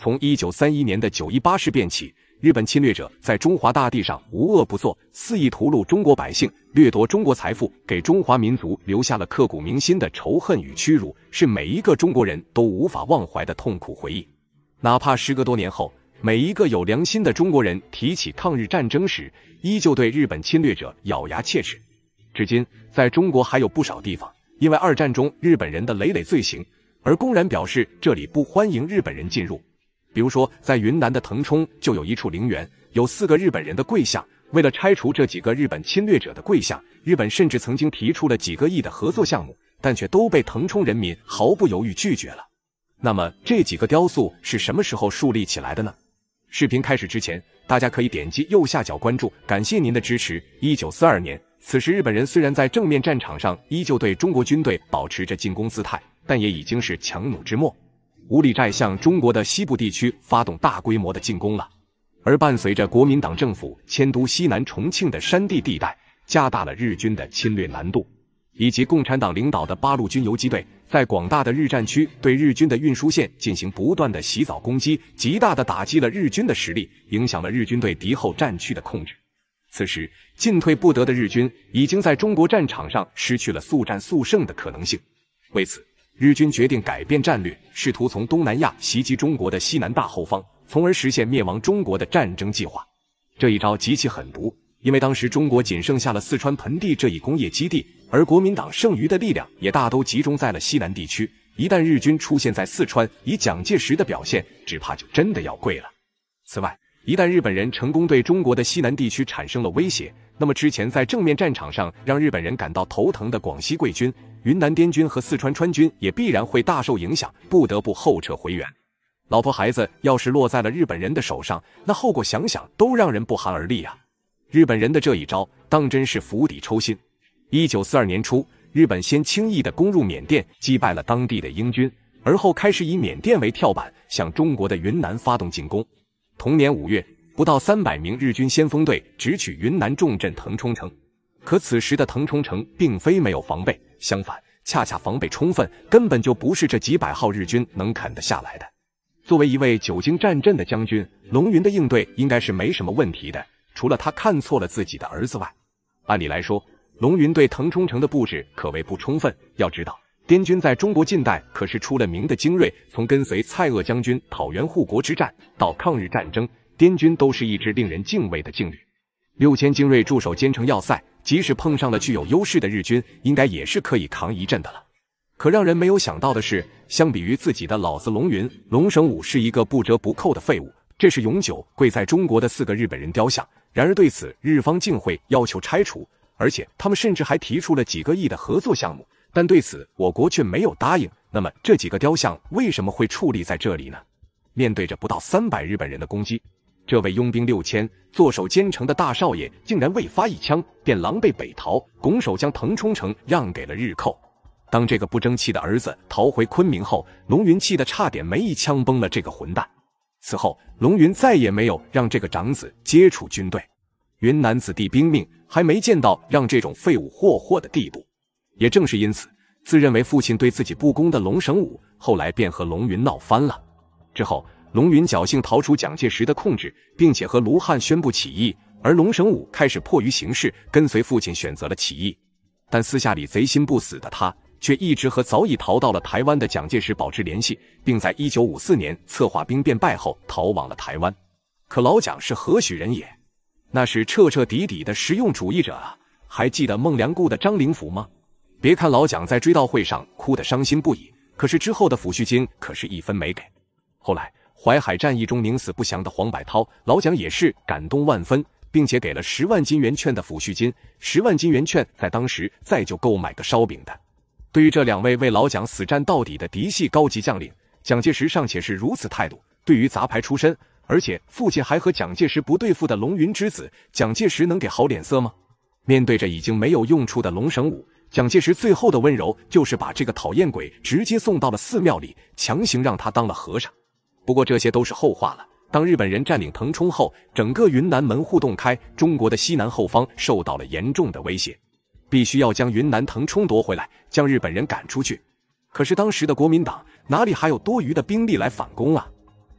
从一九三一年的九一八事变起，日本侵略者在中华大地上无恶不作，肆意屠戮中国百姓，掠夺中国财富，给中华民族留下了刻骨铭心的仇恨与屈辱，是每一个中国人都无法忘怀的痛苦回忆。哪怕时隔多年后，每一个有良心的中国人提起抗日战争时，依旧对日本侵略者咬牙切齿。至今，在中国还有不少地方，因为二战中日本人的累累罪行，而公然表示这里不欢迎日本人进入。比如说，在云南的腾冲就有一处陵园，有四个日本人的跪像。为了拆除这几个日本侵略者的跪像，日本甚至曾经提出了几个亿的合作项目，但却都被腾冲人民毫不犹豫拒绝了。那么，这几个雕塑是什么时候树立起来的呢？视频开始之前，大家可以点击右下角关注，感谢您的支持。一九四二年，此时日本人虽然在正面战场上依旧对中国军队保持着进攻姿态，但也已经是强弩之末。五里寨向中国的西部地区发动大规模的进攻了，而伴随着国民党政府迁都西南重庆的山地地带，加大了日军的侵略难度，以及共产党领导的八路军游击队在广大的日战区对日军的运输线进行不断的洗澡攻击，极大的打击了日军的实力，影响了日军对敌后战区的控制。此时进退不得的日军，已经在中国战场上失去了速战速胜的可能性。为此，日军决定改变战略，试图从东南亚袭击中国的西南大后方，从而实现灭亡中国的战争计划。这一招极其狠毒，因为当时中国仅剩下了四川盆地这一工业基地，而国民党剩余的力量也大都集中在了西南地区。一旦日军出现在四川，以蒋介石的表现，只怕就真的要跪了。此外，一旦日本人成功对中国的西南地区产生了威胁，那么之前在正面战场上让日本人感到头疼的广西桂军。云南滇军和四川川军也必然会大受影响，不得不后撤回援。老婆孩子要是落在了日本人的手上，那后果想想都让人不寒而栗呀！日本人的这一招，当真是釜底抽薪。一九四二年初，日本先轻易地攻入缅甸，击败了当地的英军，而后开始以缅甸为跳板，向中国的云南发动进攻。同年五月，不到三百名日军先锋队直取云南重镇腾冲城。可此时的腾冲城并非没有防备，相反。恰恰防备充分，根本就不是这几百号日军能啃得下来的。作为一位久经战阵的将军，龙云的应对应该是没什么问题的。除了他看错了自己的儿子外，按理来说，龙云对腾冲城的布置可谓不充分。要知道，滇军在中国近代可是出了名的精锐，从跟随蔡锷将军讨袁护国之战，到抗日战争，滇军都是一支令人敬畏的劲旅。六千精锐驻守坚城要塞。即使碰上了具有优势的日军，应该也是可以扛一阵的了。可让人没有想到的是，相比于自己的老子龙云，龙绳武是一个不折不扣的废物。这是永久跪在中国的四个日本人雕像。然而对此，日方竟会要求拆除，而且他们甚至还提出了几个亿的合作项目，但对此我国却没有答应。那么这几个雕像为什么会矗立在这里呢？面对着不到三百日本人的攻击。这位拥兵六千、坐守兼城的大少爷，竟然未发一枪便狼狈北逃，拱手将腾冲城让给了日寇。当这个不争气的儿子逃回昆明后，龙云气得差点没一枪崩了这个混蛋。此后，龙云再也没有让这个长子接触军队。云南子弟兵命还没见到让这种废物霍霍的地步。也正是因此，自认为父亲对自己不公的龙神武，后来便和龙云闹翻了。之后。龙云侥幸逃出蒋介石的控制，并且和卢汉宣布起义，而龙神武开始迫于形势，跟随父亲选择了起义，但私下里贼心不死的他，却一直和早已逃到了台湾的蒋介石保持联系，并在一九五四年策划兵变败后逃往了台湾。可老蒋是何许人也？那是彻彻底底的实用主义者啊！还记得孟良崮的张灵甫吗？别看老蒋在追悼会上哭得伤心不已，可是之后的抚恤金可是一分没给。后来。淮海战役中宁死不降的黄百韬，老蒋也是感动万分，并且给了十万金圆券的抚恤金。十万金圆券在当时再就够买个烧饼的。对于这两位为老蒋死战到底的嫡系高级将领，蒋介石尚且是如此态度。对于杂牌出身，而且父亲还和蒋介石不对付的龙云之子，蒋介石能给好脸色吗？面对着已经没有用处的龙神武，蒋介石最后的温柔就是把这个讨厌鬼直接送到了寺庙里，强行让他当了和尚。不过这些都是后话了。当日本人占领腾冲后，整个云南门户洞开，中国的西南后方受到了严重的威胁，必须要将云南腾冲夺回来，将日本人赶出去。可是当时的国民党哪里还有多余的兵力来反攻啊？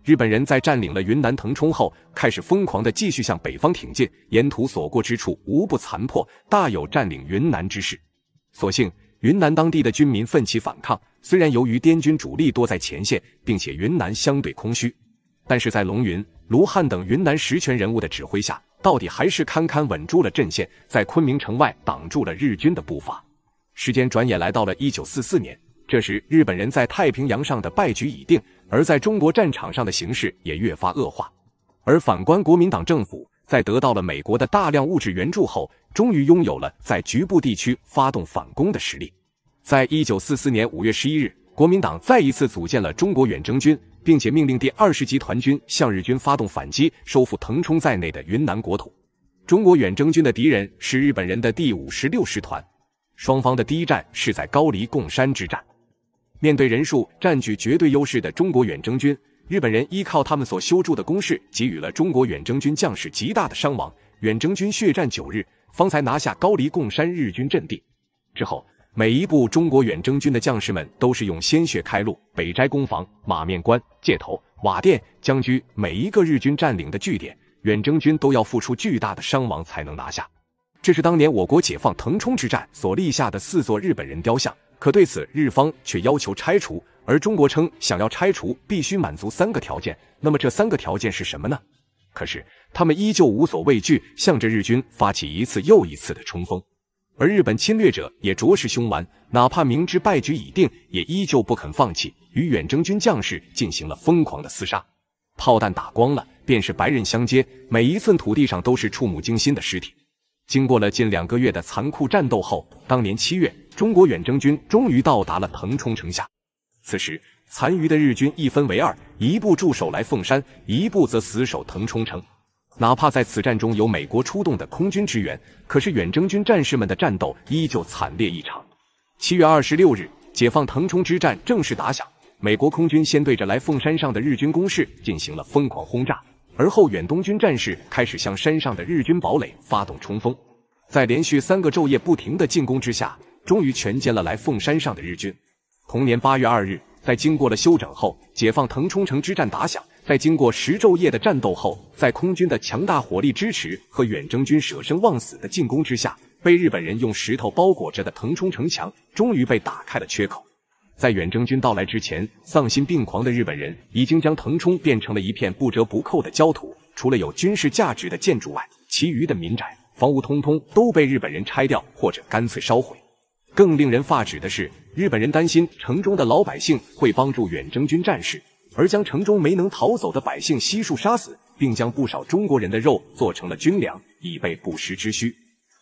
日本人在占领了云南腾冲后，开始疯狂地继续向北方挺进，沿途所过之处无不残破，大有占领云南之势。所幸云南当地的军民奋起反抗。虽然由于滇军主力多在前线，并且云南相对空虚，但是在龙云、卢汉等云南实权人物的指挥下，到底还是堪堪稳住了阵线，在昆明城外挡住了日军的步伐。时间转眼来到了一九四四年，这时日本人在太平洋上的败局已定，而在中国战场上的形势也越发恶化。而反观国民党政府，在得到了美国的大量物质援助后，终于拥有了在局部地区发动反攻的实力。在一九四四年五月十一日，国民党再一次组建了中国远征军，并且命令第二十集团军向日军发动反击，收复腾冲在内的云南国土。中国远征军的敌人是日本人的第五十六师团，双方的第一战是在高黎贡山之战。面对人数占据绝对优势的中国远征军，日本人依靠他们所修筑的工事，给予了中国远征军将士极大的伤亡。远征军血战九日，方才拿下高黎贡山日军阵地之后。每一步，中国远征军的将士们都是用鲜血开路。北斋攻防、马面关、界头、瓦店、江居，每一个日军占领的据点，远征军都要付出巨大的伤亡才能拿下。这是当年我国解放腾冲之战所立下的四座日本人雕像，可对此日方却要求拆除，而中国称想要拆除必须满足三个条件。那么这三个条件是什么呢？可是他们依旧无所畏惧，向着日军发起一次又一次的冲锋。而日本侵略者也着实凶顽，哪怕明知败局已定，也依旧不肯放弃，与远征军将士进行了疯狂的厮杀。炮弹打光了，便是白刃相接，每一寸土地上都是触目惊心的尸体。经过了近两个月的残酷战斗后，当年七月，中国远征军终于到达了腾冲城下。此时，残余的日军一分为二，一部驻守来凤山，一部则死守腾冲城。哪怕在此战中有美国出动的空军支援，可是远征军战士们的战斗依旧惨烈异常。七月二十六日，解放腾冲之战正式打响。美国空军先对着来凤山上的日军攻势进行了疯狂轰炸，而后远东军战士开始向山上的日军堡垒发动冲锋。在连续三个昼夜不停的进攻之下，终于全歼了来凤山上的日军。同年八月二日，在经过了休整后，解放腾冲城之战打响。在经过十昼夜的战斗后，在空军的强大火力支持和远征军舍生忘死的进攻之下，被日本人用石头包裹着的腾冲城墙终于被打开了缺口。在远征军到来之前，丧心病狂的日本人已经将腾冲变成了一片不折不扣的焦土，除了有军事价值的建筑外，其余的民宅、房屋通通都被日本人拆掉或者干脆烧毁。更令人发指的是，日本人担心城中的老百姓会帮助远征军战士。而将城中没能逃走的百姓悉数杀死，并将不少中国人的肉做成了军粮，以备不时之需。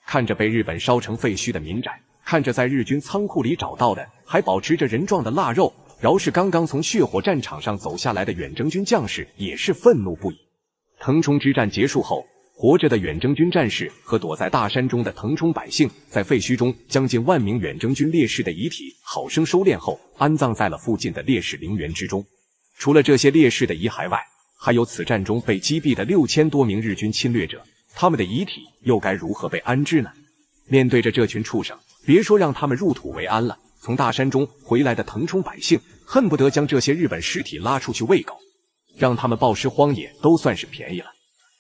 看着被日本烧成废墟的民宅，看着在日军仓库里找到的还保持着人状的腊肉，饶是刚刚从血火战场上走下来的远征军将士也是愤怒不已。腾冲之战结束后，活着的远征军战士和躲在大山中的腾冲百姓，在废墟中将近万名远征军烈士的遗体好生收敛后，安葬在了附近的烈士陵园之中。除了这些烈士的遗骸外，还有此战中被击毙的六千多名日军侵略者，他们的遗体又该如何被安置呢？面对着这群畜生，别说让他们入土为安了，从大山中回来的腾冲百姓恨不得将这些日本尸体拉出去喂狗，让他们暴尸荒野都算是便宜了。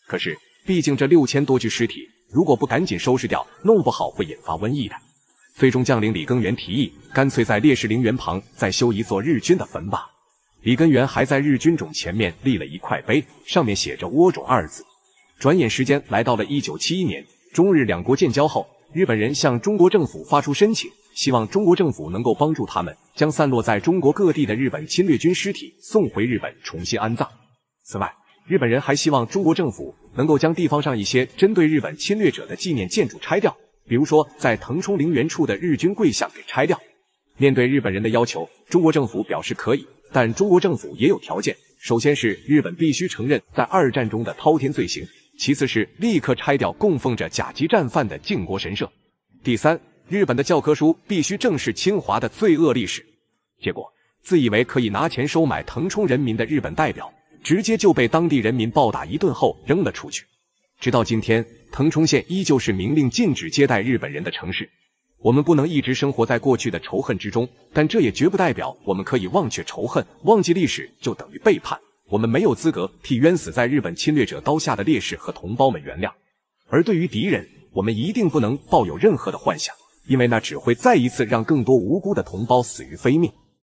可是，毕竟这六千多具尸体，如果不赶紧收拾掉，弄不好会引发瘟疫的。最终，将领李根源提议，干脆在烈士陵园旁再修一座日军的坟吧。李根源还在日军冢前面立了一块碑，上面写着“倭冢”二字。转眼时间来到了一九七一年，中日两国建交后，日本人向中国政府发出申请，希望中国政府能够帮助他们将散落在中国各地的日本侵略军尸体送回日本重新安葬。此外，日本人还希望中国政府能够将地方上一些针对日本侵略者的纪念建筑拆掉，比如说在腾冲陵园处的日军跪像给拆掉。面对日本人的要求，中国政府表示可以。但中国政府也有条件，首先是日本必须承认在二战中的滔天罪行，其次是立刻拆掉供奉着甲级战犯的靖国神社，第三，日本的教科书必须正视侵华的罪恶历史。结果，自以为可以拿钱收买腾冲人民的日本代表，直接就被当地人民暴打一顿后扔了出去。直到今天，腾冲县依旧是明令禁止接待日本人的城市。我们不能一直生活在过去的仇恨之中，但这也绝不代表我们可以忘却仇恨、忘记历史，就等于背叛。我们没有资格替冤死在日本侵略者刀下的烈士和同胞们原谅，而对于敌人，我们一定不能抱有任何的幻想，因为那只会再一次让更多无辜的同胞死于非命。